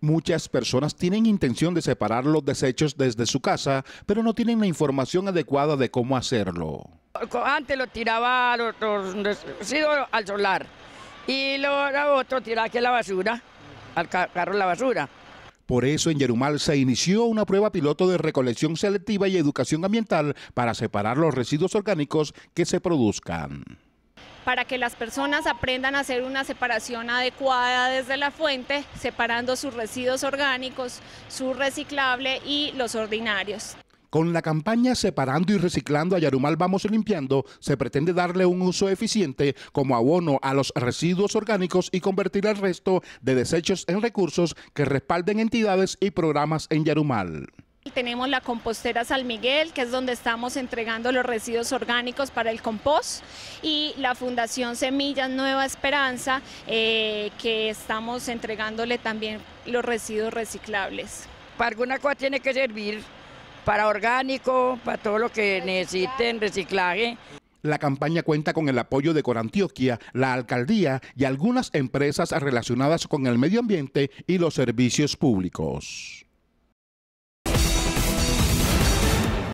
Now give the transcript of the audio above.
Muchas personas tienen intención de separar los desechos desde su casa, pero no tienen la información adecuada de cómo hacerlo. Antes lo tiraba al solar y lo otro tiraba aquí a la basura, al carro la basura. Por eso en Yerumal se inició una prueba piloto de recolección selectiva y educación ambiental para separar los residuos orgánicos que se produzcan para que las personas aprendan a hacer una separación adecuada desde la fuente, separando sus residuos orgánicos, su reciclable y los ordinarios. Con la campaña Separando y Reciclando a Yarumal Vamos Limpiando, se pretende darle un uso eficiente como abono a los residuos orgánicos y convertir el resto de desechos en recursos que respalden entidades y programas en Yarumal tenemos la compostera San Miguel, que es donde estamos entregando los residuos orgánicos para el compost, y la Fundación Semillas Nueva Esperanza, eh, que estamos entregándole también los residuos reciclables. Para alguna cosa tiene que servir para orgánico, para todo lo que necesiten, reciclaje. La campaña cuenta con el apoyo de Corantioquia, la alcaldía y algunas empresas relacionadas con el medio ambiente y los servicios públicos.